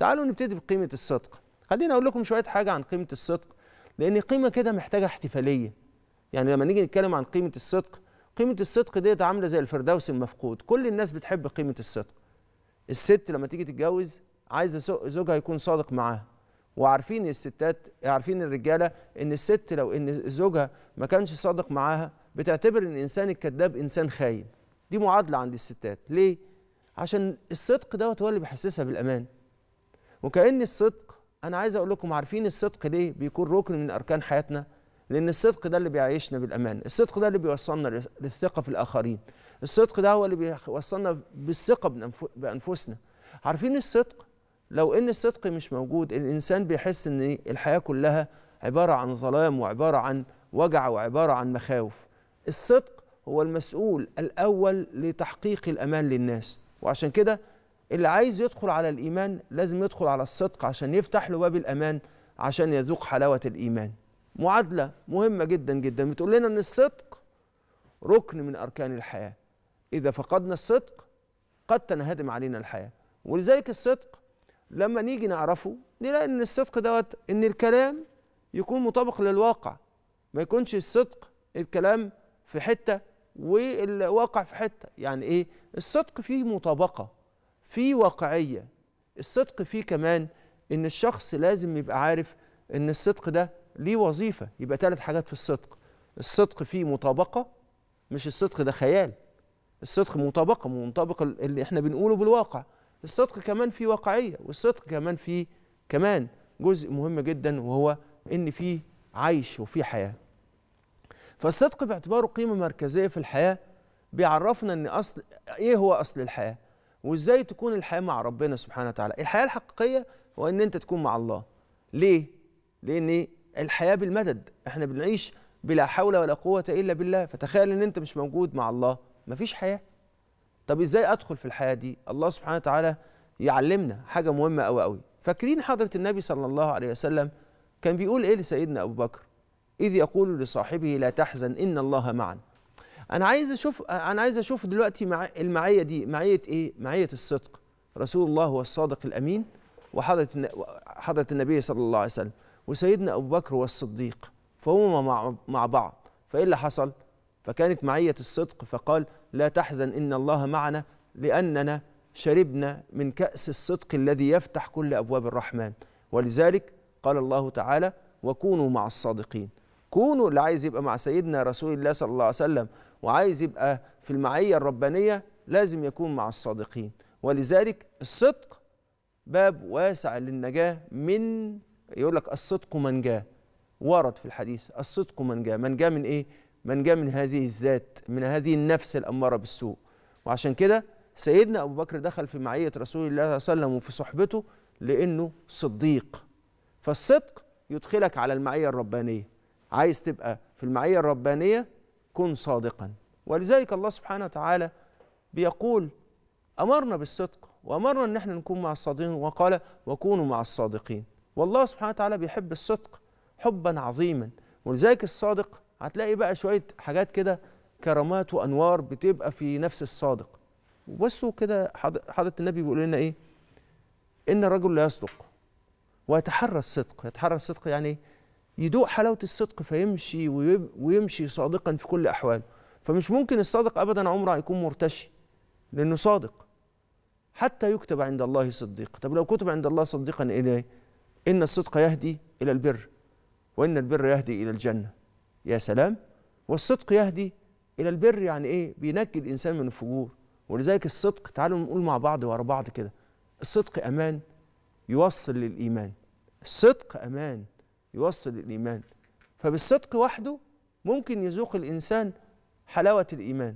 تعالوا نبتدي بقيمة الصدق خليني أقول لكم شوية حاجة عن قيمة الصدق لأن قيمة كده محتاجة احتفالية يعني لما نيجي نتكلم عن قيمة الصدق قيمة الصدق ديت عاملة زي الفردوس المفقود كل الناس بتحب قيمة الصدق الست لما تيجي تتجوز عايزة زوجها يكون صادق معاها وعارفين الستات عارفين الرجاله ان الست لو ان زوجها ما كانش صادق معاها بتعتبر ان الانسان الكذاب انسان خاين دي معادله عند الستات ليه عشان الصدق دوت هو اللي بيحسسها بالامان وكأن الصدق أنا عايز أقول لكم عارفين الصدق ليه بيكون ركن من أركان حياتنا لأن الصدق ده اللي بيعيشنا بالأمان الصدق ده اللي بيوصلنا للثقة في الآخرين الصدق ده هو اللي بيوصلنا بالثقة بأنفسنا عارفين الصدق لو ان الصدق مش موجود الانسان بيحس ان الحياه كلها عباره عن ظلام وعباره عن وجع وعباره عن مخاوف الصدق هو المسؤول الاول لتحقيق الامان للناس وعشان كده اللي عايز يدخل على الإيمان لازم يدخل على الصدق عشان يفتح له باب الأمان عشان يذوق حلاوة الإيمان معادلة مهمة جدا جدا بتقول لنا أن الصدق ركن من أركان الحياة إذا فقدنا الصدق قد تنهدم علينا الحياة ولذلك الصدق لما نيجي نعرفه نلاقي أن الصدق دوت أن الكلام يكون مطابق للواقع ما يكونش الصدق الكلام في حتة والواقع في حتة يعني إيه الصدق فيه مطابقة في واقعية الصدق فيه كمان إن الشخص لازم يبقى عارف إن الصدق ده ليه وظيفة يبقى ثلاث حاجات في الصدق الصدق فيه مطابقة مش الصدق ده خيال الصدق مطابقة منطبق اللي احنا بنقوله بالواقع الصدق كمان فيه واقعية والصدق كمان فيه كمان جزء مهم جدا وهو إن فيه عيش وفيه حياة فالصدق باعتباره قيمة مركزية في الحياة بيعرفنا إن أصل إيه هو أصل الحياة وازاي تكون الحياه مع ربنا سبحانه وتعالى الحياه الحقيقيه هو ان انت تكون مع الله ليه لان الحياه بالمدد احنا بنعيش بلا حول ولا قوه الا بالله فتخيل ان انت مش موجود مع الله مفيش حياه طب ازاي ادخل في الحياه دي الله سبحانه وتعالى يعلمنا حاجه مهمه قوي قوي فاكرين حضره النبي صلى الله عليه وسلم كان بيقول ايه لسيدنا ابو بكر اذ يقول لصاحبه لا تحزن ان الله معنا انا عايز اشوف انا عايز اشوف دلوقتي مع المعيه دي معيه ايه معيه الصدق رسول الله هو الصادق الامين وحضره حضره النبي صلى الله عليه وسلم وسيدنا ابو بكر هو الصديق فهما مع مع بعض فايه اللي حصل فكانت معيه الصدق فقال لا تحزن ان الله معنا لاننا شربنا من كاس الصدق الذي يفتح كل ابواب الرحمن ولذلك قال الله تعالى وكونوا مع الصادقين كونه اللي عايز يبقى مع سيدنا رسول الله صلى الله عليه وسلم وعايز يبقى في المعية الربانية لازم يكون مع الصادقين ولذلك الصدق باب واسع للنجاة من يقول لك الصدق من جاء ورد في الحديث الصدق من جاء من جاء من ايه من جاء من هذه الذات من هذه النفس الأمارة بالسوء وعشان كده سيدنا أبو بكر دخل في معية رسول الله صلى الله عليه وسلم وفي صحبته لأنه صديق فالصدق يدخلك على المعية الربانية عايز تبقى في المعية الربانية كن صادقا ولذلك الله سبحانه وتعالى بيقول أمرنا بالصدق وأمرنا أن احنا نكون مع الصادقين وقال وكونوا مع الصادقين والله سبحانه وتعالى بيحب الصدق حبا عظيما ولذلك الصادق هتلاقي بقى شوية حاجات كده كرامات وأنوار بتبقى في نفس الصادق وبصوا كده حضرة النبي بيقول لنا إيه إن الرجل لا يصدق ويتحرى الصدق يتحرى الصدق يعني إيه يدوق حلاوه الصدق فيمشي ويمشي صادقا في كل احواله فمش ممكن الصادق ابدا عمره هيكون مرتشي لانه صادق حتى يكتب عند الله صديق طب لو كتب عند الله صديقا إليه ان الصدق يهدي الى البر وان البر يهدي الى الجنه يا سلام والصدق يهدي الى البر يعني ايه بينكي الانسان من الفجور ولذلك الصدق تعالوا نقول مع بعض ورا بعض كده الصدق امان يوصل للايمان الصدق امان يوصل الإيمان فبالصدق وحده ممكن يذوق الإنسان حلاوة الإيمان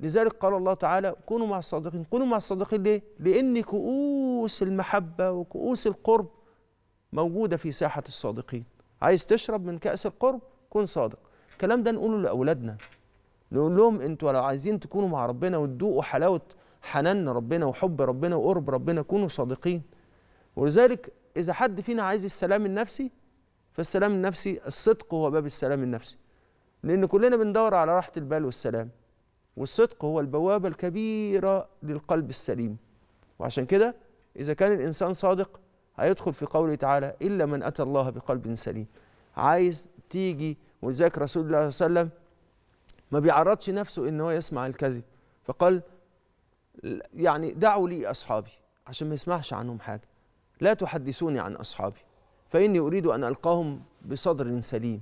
لذلك قال الله تعالى كونوا مع الصادقين كونوا مع الصادقين ليه؟ لأن كؤوس المحبة وكؤوس القرب موجودة في ساحة الصادقين عايز تشرب من كأس القرب كن صادق الكلام ده نقوله لأولادنا نقول لهم انتوا لو عايزين تكونوا مع ربنا وتذوقوا حلاوة حنان ربنا وحب ربنا وقرب ربنا كونوا صادقين ولذلك إذا حد فينا عايز السلام النفسي فالسلام النفسي الصدق هو باب السلام النفسي لأن كلنا بندور على راحة البال والسلام والصدق هو البوابة الكبيرة للقلب السليم وعشان كده إذا كان الإنسان صادق هيدخل في قوله تعالى إلا من أتى الله بقلب سليم عايز تيجي ولذلك رسول الله صلى الله عليه وسلم ما بيعرضش نفسه إن هو يسمع الكذب فقال يعني دعوا لي أصحابي عشان ما يسمعش عنهم حاجة لا تحدثوني عن أصحابي فاني اريد ان القاهم بصدر سليم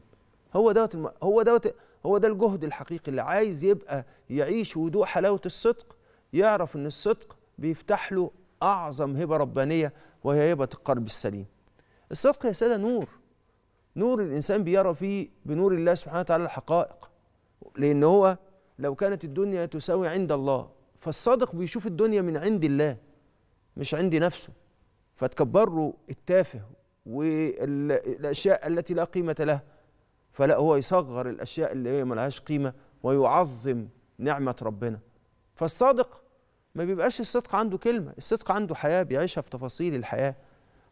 هو دوت الم... هو دوت هو ده الجهد الحقيقي اللي عايز يبقى يعيش وضوء حلاوه الصدق يعرف ان الصدق بيفتح له اعظم هبه ربانيه وهي هبه القلب السليم الصدق يا ساده نور نور الانسان بيرى فيه بنور الله سبحانه وتعالى الحقائق لان هو لو كانت الدنيا تساوي عند الله فالصادق بيشوف الدنيا من عند الله مش عند نفسه فتكبر التافه والاشياء التي لا قيمه لها فلا هو يصغر الاشياء اللي هي لهاش قيمه ويعظم نعمه ربنا فالصادق ما بيبقاش الصدق عنده كلمه الصدق عنده حياه بيعيشها في تفاصيل الحياه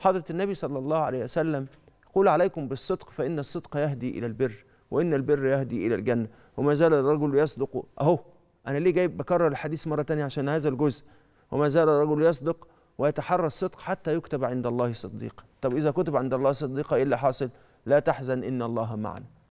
حضره النبي صلى الله عليه وسلم يقول عليكم بالصدق فان الصدق يهدي الى البر وان البر يهدي الى الجنه وما زال الرجل يصدق اهو انا ليه جايب بكرر الحديث مره ثانيه عشان هذا الجزء وما زال الرجل يصدق ويتحرى الصدق حتى يكتب عند الله صديقا طب إذا كتب عند الله صديقا إيه اللي حاصل لا تحزن إن الله معنا